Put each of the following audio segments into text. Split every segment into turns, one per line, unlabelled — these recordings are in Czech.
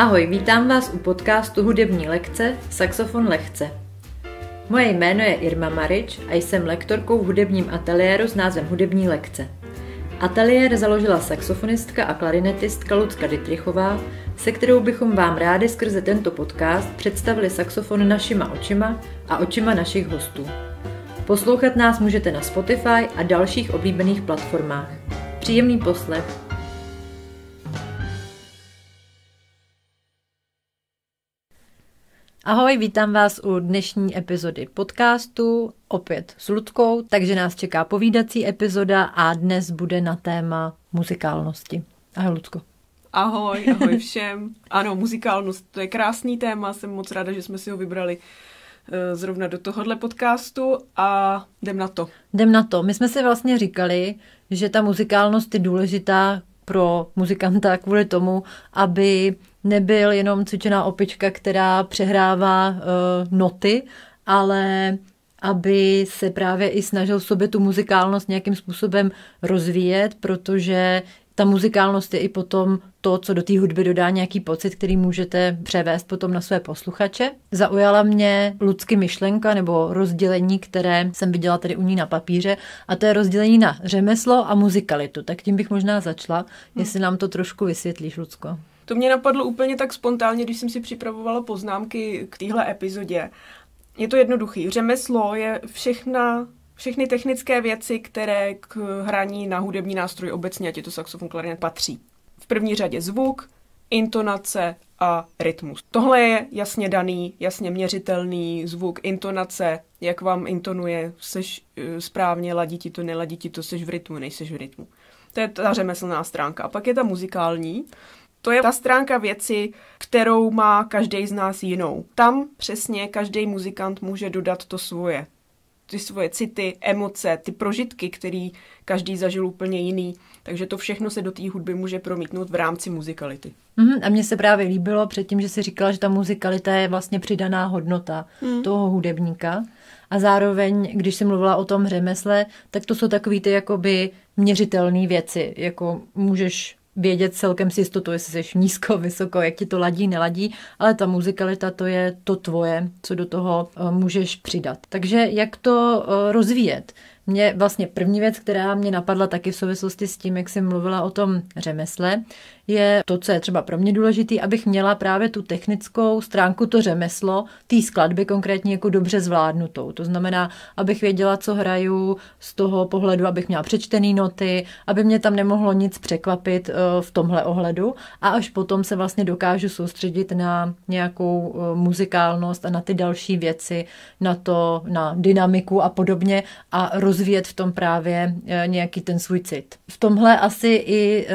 Ahoj, vítám vás u podcastu Hudební lekce Saxofon lehce. Moje jméno je Irma Marič a jsem lektorkou v hudebním ateliéru s názvem Hudební lekce. Ateliér založila saxofonistka a klarinetistka Lucka Dytrichová, se kterou bychom vám rádi skrze tento podcast představili saxofon našima očima a očima našich hostů. Poslouchat nás můžete na Spotify a dalších oblíbených platformách. Příjemný poslech! Ahoj, vítám vás u dnešní epizody podcastu, opět s Ludkou, takže nás čeká povídací epizoda a dnes bude na téma muzikálnosti. Ahoj, Ludko.
Ahoj, ahoj všem. Ano, muzikálnost, to je krásný téma, jsem moc ráda, že jsme si ho vybrali eh, zrovna do tohohle podcastu a jdem na to.
Jdem na to. My jsme si vlastně říkali, že ta muzikálnost je důležitá pro muzikanta kvůli tomu, aby nebyl jenom cvičená opička, která přehrává eh, noty, ale aby se právě i snažil v sobě tu muzikálnost nějakým způsobem rozvíjet, protože ta muzikálnost je i potom to, co do té hudby dodá nějaký pocit, který můžete převést potom na své posluchače. Zaujala mě ludsky myšlenka nebo rozdělení, které jsem viděla tady u ní na papíře, a to je rozdělení na řemeslo a muzikalitu. Tak tím bych možná začala, hm. jestli nám to trošku vysvětlíš, Lucko.
To mě napadlo úplně tak spontánně, když jsem si připravovala poznámky k téhle epizodě. Je to jednoduchý. Řemeslo je všechna všechny technické věci, které k hraní na hudební nástroj obecně, ať je to saxofon, klarinet, patří. V první řadě zvuk, intonace a rytmus. Tohle je jasně daný, jasně měřitelný zvuk, intonace, jak vám intonuje, seš eh, správně, ladí ti to, neladí ti to, seš v rytmu, nejseš v rytmu. To je ta řemeslná stránka. A pak je ta muzikální, to je ta stránka věci, kterou má každý z nás jinou. Tam přesně každý muzikant může dodat to svoje. Ty svoje city, emoce, ty prožitky, který každý zažil úplně jiný. Takže to všechno se do té hudby může promítnout v rámci muzikality.
Mm, a mně se právě líbilo předtím, že si říkala, že ta muzikalita je vlastně přidaná hodnota mm. toho hudebníka. A zároveň, když jsi mluvila o tom řemesle, tak to jsou takové ty jakoby měřitelné věci. Jako můžeš vědět celkem si jistotu, jestli jsi nízko, vysoko, jak ti to ladí, neladí, ale ta muzikalita to je to tvoje, co do toho eh, můžeš přidat. Takže jak to eh, rozvíjet? Mě vlastně první věc, která mě napadla taky v souvislosti s tím, jak jsem mluvila o tom řemesle, je to, co je třeba pro mě důležité, abych měla právě tu technickou stránku, to řemeslo, té skladby konkrétně jako dobře zvládnutou. To znamená, abych věděla, co hraju z toho pohledu, abych měla přečtený noty, aby mě tam nemohlo nic překvapit eh, v tomhle ohledu a až potom se vlastně dokážu soustředit na nějakou eh, muzikálnost a na ty další věci, na to, na dynamiku a podobně a rozvíjet v tom právě eh, nějaký ten svůj cit. V tomhle asi i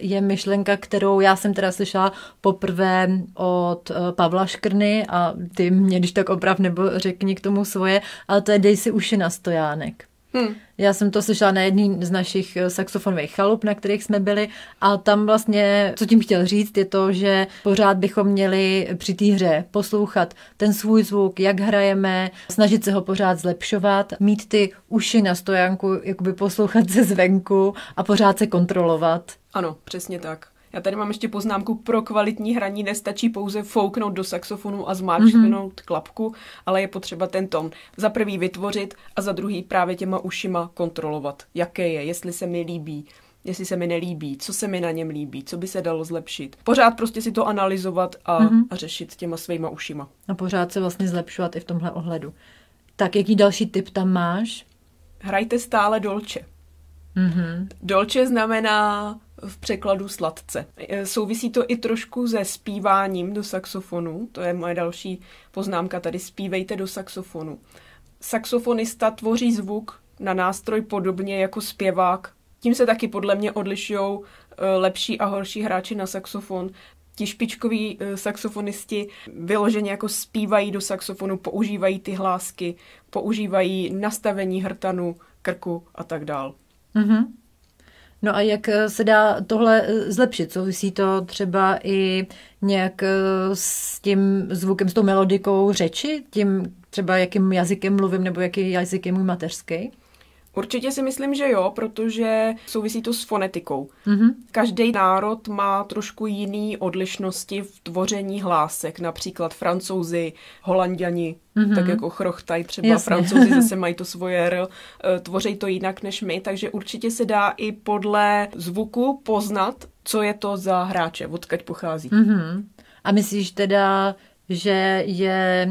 je myšlenka, kterou já jsem teda slyšela poprvé od eh, Pavla Škrny a ty mě, když tak oprav nebo řekni k tomu svoje, ale to je Dej si uši na stojánek. Hmm. Já jsem to slyšela na jedný z našich eh, saxofonových chalup, na kterých jsme byli a tam vlastně, co tím chtěl říct, je to, že pořád bychom měli při té hře poslouchat ten svůj zvuk, jak hrajeme, snažit se ho pořád zlepšovat, mít ty uši na stojanku, jakoby poslouchat se zvenku a pořád se kontrolovat.
Ano, přesně tak. Já tady mám ještě poznámku, pro kvalitní hraní nestačí pouze fouknout do saxofonu a zmáčknout mm-hmm. klapku, ale je potřeba ten tón za prvý vytvořit a za druhý právě těma ušima kontrolovat, jaké je, jestli se mi líbí, jestli se mi nelíbí, co se mi na něm líbí, co by se dalo zlepšit. Pořád prostě si to analyzovat a, mm-hmm. a řešit těma svýma ušima.
A pořád se vlastně zlepšovat i v tomhle ohledu. Tak jaký další tip tam máš?
Hrajte stále dolče. Mm-hmm. Dolče znamená v překladu sladce. E, souvisí to i trošku se zpíváním do saxofonu, to je moje další poznámka tady, zpívejte do saxofonu. Saxofonista tvoří zvuk na nástroj podobně jako zpěvák. Tím se taky podle mě odlišují e, lepší a horší hráči na saxofon. Ti špičkoví e, saxofonisti vyloženě jako zpívají do saxofonu, používají ty hlásky, používají nastavení hrtanu, krku a tak dál.
Mm-hmm. No a jak eh, se dá tohle eh, zlepšit? Souvisí to třeba i nějak eh, s tím zvukem, s tou melodikou řeči? Tím třeba, jakým jazykem mluvím, nebo jaký jazyk je můj mateřský? Určitě si myslím, že jo, protože souvisí to s fonetikou. Mm-hmm. Každý národ
má trošku jiný odlišnosti v tvoření hlásek, například francouzi, holanděni, mm-hmm. tak jako chrochtaj třeba, Jasně. francouzi zase mají to svoje r, eh, tvoří to jinak než my, takže určitě se dá i podle zvuku poznat, co je to
za hráče, odkaď pochází. Mm-hmm. A myslíš teda, že je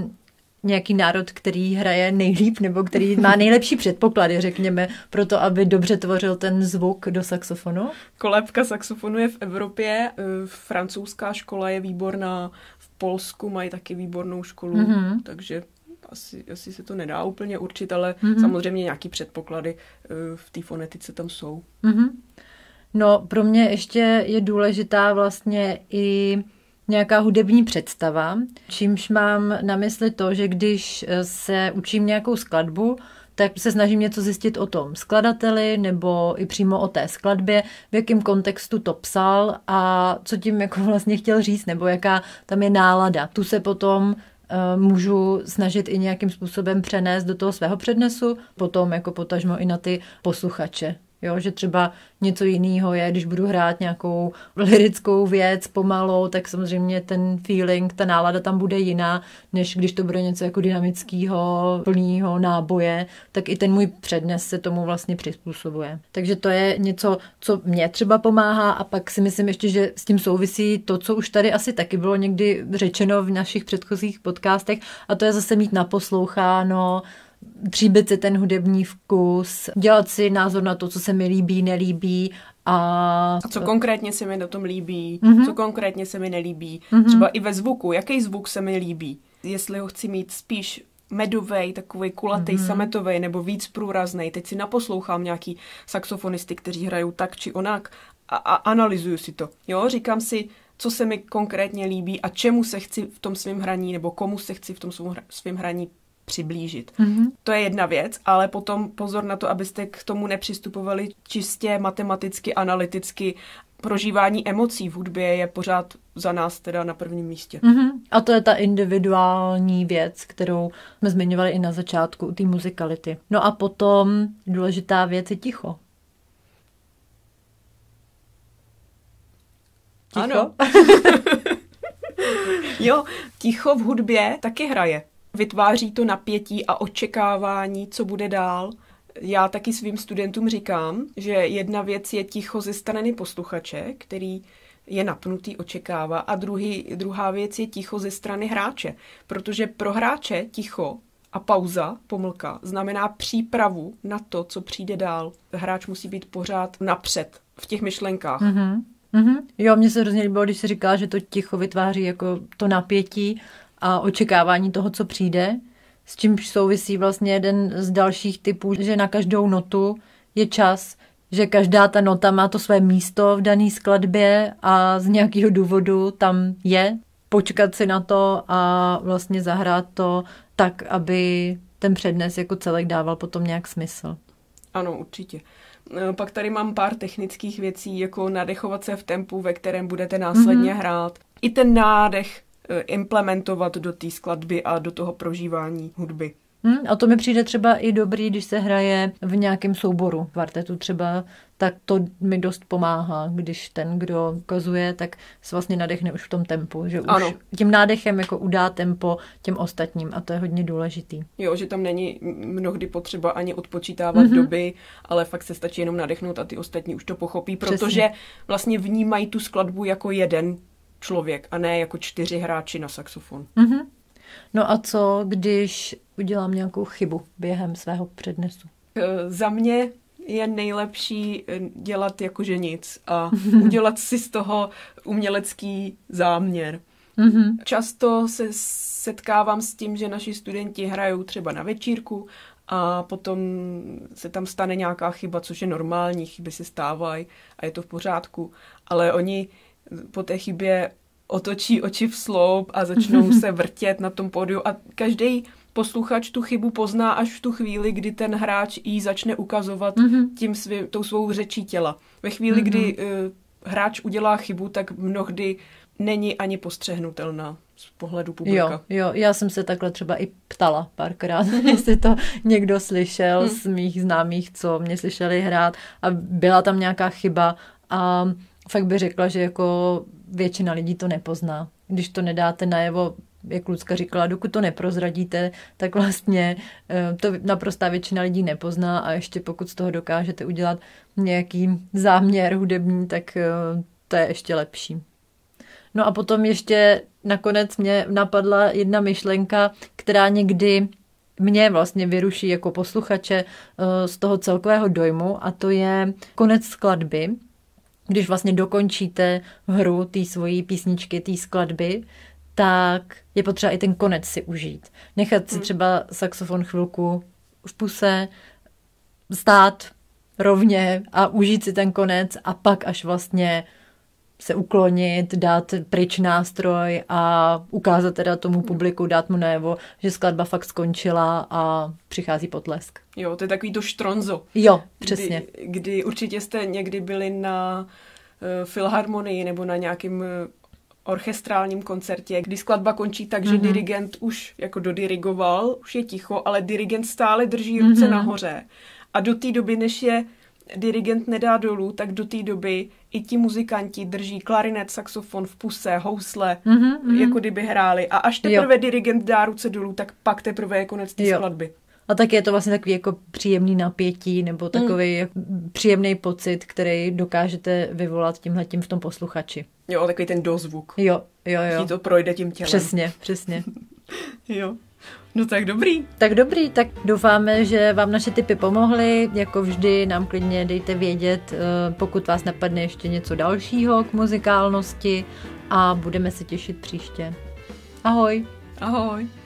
nějaký národ, který hraje nejlíp nebo který má nejlepší předpoklady, řekněme, pro to, aby dobře tvořil ten zvuk do saxofonu?
Kolébka saxofonu je v Evropě, e, francouzská škola je výborná, v Polsku mají taky výbornou školu, mm-hmm. takže asi, asi se to nedá úplně určit, ale mm-hmm. samozřejmě nějaký předpoklady e,
v té fonetice tam jsou. Mm-hmm. No, pro mě ještě je důležitá vlastně i nějaká hudební představa, čímž mám na mysli to, že když eh, se učím nějakou skladbu, tak se snažím něco zjistit o tom skladateli nebo i přímo o té skladbě, v jakém kontextu to psal a co tím jako vlastně chtěl říct, nebo jaká tam je nálada. Tu se potom eh, můžu snažit i nějakým způsobem přenést do toho svého přednesu, potom jako potažmo i na ty posluchače. Jo, že třeba něco jiného je, když budu hrát nějakou lirickou věc pomalu, tak samozřejmě ten feeling, ta nálada tam bude jiná, než když to bude něco jako dynamického, plného náboje, tak i ten můj přednes se tomu vlastně přizpůsobuje. Takže to je něco, co mě třeba pomáhá a pak si myslím ještě, že s tím souvisí to, co už tady asi taky bylo někdy řečeno v našich předchozích podcastech a to je zase mít naposloucháno, dříbit si ten hudební vkus, dělat si názor na to, co se mi líbí, nelíbí a... a co
konkrétně se mi na tom líbí, mm-hmm. co konkrétně se mi nelíbí. Mm-hmm. Třeba i ve zvuku, jaký zvuk se mi líbí. Jestli ho chci mít spíš medovej, takový kulatý, mm-hmm. sametový nebo víc průrazný. Teď si naposlouchám nějaký saxofonisty, kteří hrajou tak či onak a, a analyzuju si to. Jo, říkám si, co se mi konkrétně líbí a čemu se chci v tom svém hraní nebo komu se chci v tom svém hraní přiblížit. Mm-hmm. To je jedna věc, ale potom pozor na to, abyste k tomu nepřistupovali čistě matematicky, analyticky prožívání emocí v hudbě je pořád za nás teda na prvním místě.
Mm-hmm. A to je ta individuální věc, kterou jsme zmiňovali i na začátku u té muzikality. No a potom důležitá věc je ticho. ticho? Ano.
jo, ticho v hudbě taky hraje vytváří to napětí a očekávání, co bude dál. Já taky svým studentům říkám, že jedna věc je ticho ze strany posluchače, který je napnutý, očekává, a druhý, druhá věc je ticho ze strany hráče, protože pro hráče ticho a pauza, pomlka, znamená přípravu na to, co přijde
dál. Hráč musí být pořád napřed v těch myšlenkách. Mm-hmm. Mm-hmm. Jo, mně se hrozně líbilo, když se říká, že to ticho vytváří jako to napětí a očekávání toho, co přijde, s čímž souvisí vlastně jeden z dalších typů, že na každou notu je čas, že každá ta nota má to své místo v dané skladbě a z nějakého důvodu tam je. Počkat si na to a vlastně zahrát to tak, aby ten přednes jako celek dával potom nějak smysl.
Ano, určitě. E, pak tady mám pár technických věcí, jako nadechovat se v tempu, ve kterém budete následně mm-hmm. hrát. I ten nádech Eh, implementovat do té skladby a do
toho prožívání hudby. Hmm, a to mi přijde třeba i dobrý, když se hraje v nějakém souboru kvartetu třeba, tak to mi dost pomáhá, když ten, kdo kazuje, tak se vlastně nadechne už v tom tempu, že už ano. tím nádechem jako udá tempo těm ostatním a to je hodně důležitý.
Jo, že tam není mnohdy potřeba ani odpočítávat mm-hmm. doby, ale fakt se stačí jenom nadechnout a ty ostatní už to pochopí, protože Přesně. vlastně vnímají tu skladbu jako jeden člověk a ne jako čtyři hráči na saxofon.
Mm-hmm. No a co, když udělám nějakou chybu během svého přednesu?
E, za mě je nejlepší e, dělat jakože nic a udělat si z toho umělecký záměr. Mm-hmm. Často se setkávám s tím, že naši studenti hrajou třeba na večírku a potom se tam stane nějaká chyba, což je normální, chyby se stávají a je to v pořádku, ale oni po té chybě otočí oči v sloup a začnou se vrtět na tom pódiu a každý posluchač tu chybu pozná až v tu chvíli, kdy ten hráč jí začne ukazovat mm-hmm. tím svý, tou svou řečí těla. Ve chvíli, mm-hmm. kdy uh, hráč udělá chybu, tak mnohdy není ani postřehnutelná z pohledu publika. Jo,
jo, já jsem se takhle třeba i ptala párkrát, jestli to někdo slyšel hm. z mých známých, co mě slyšeli hrát a byla tam nějaká chyba a fakt by řekla, že jako většina lidí to nepozná. Když to nedáte najevo, jak Lucka říkala, dokud to neprozradíte, tak vlastně eh, to naprostá většina lidí nepozná a ještě pokud z toho dokážete udělat nějaký záměr hudební, tak eh, to je ještě lepší. No a potom ještě nakonec mě napadla jedna myšlenka, která někdy mě vlastně vyruší jako posluchače eh, z toho celkového dojmu a to je konec skladby, když vlastně dokončíte hru té svojí písničky, té skladby, tak je potřeba i ten konec si užít. Nechat si hmm. třeba saxofon chvilku v puse, stát rovně a užít si ten konec a pak až vlastně se uklonit, dát pryč nástroj a ukázat teda tomu publiku, dát mu najevo, že skladba fakt skončila a přichází potlesk.
Jo, to je takový to štronzo.
Jo, přesně. Kdy,
kdy určitě jste někdy byli na uh, filharmonii nebo na nějakým eh, orchestrálním koncertě, kdy skladba končí tak, že mm-hmm. dirigent už jako dodirigoval, už je ticho, ale dirigent stále drží mhm. ruce mm-hmm. nahoře. A do té doby, než je dirigent nedá dolů, tak do té doby i ti muzikanti drží klarinet, saxofon v puse, housle, mm-hmm, mm-hmm. jako kdyby hráli. A až teprve jo. dirigent dá ruce dolů,
tak pak teprve je konec té skladby. A tak je to vlastně takový jako příjemný napětí nebo takový mm. příjemný pocit, který dokážete vyvolat tímhletím v tom posluchači.
Jo, takový ten dozvuk. Jo, jo, jo. Když to projde tím tělem. Přesně,
přesně.
jo. No tak dobrý.
Tak dobrý, tak doufáme, že vám naše typy pomohly. Jako vždy nám klidně dejte vědět, eh, pokud vás napadne ještě něco dalšího k muzikálnosti a budeme se těšit příště. Ahoj. Ahoj.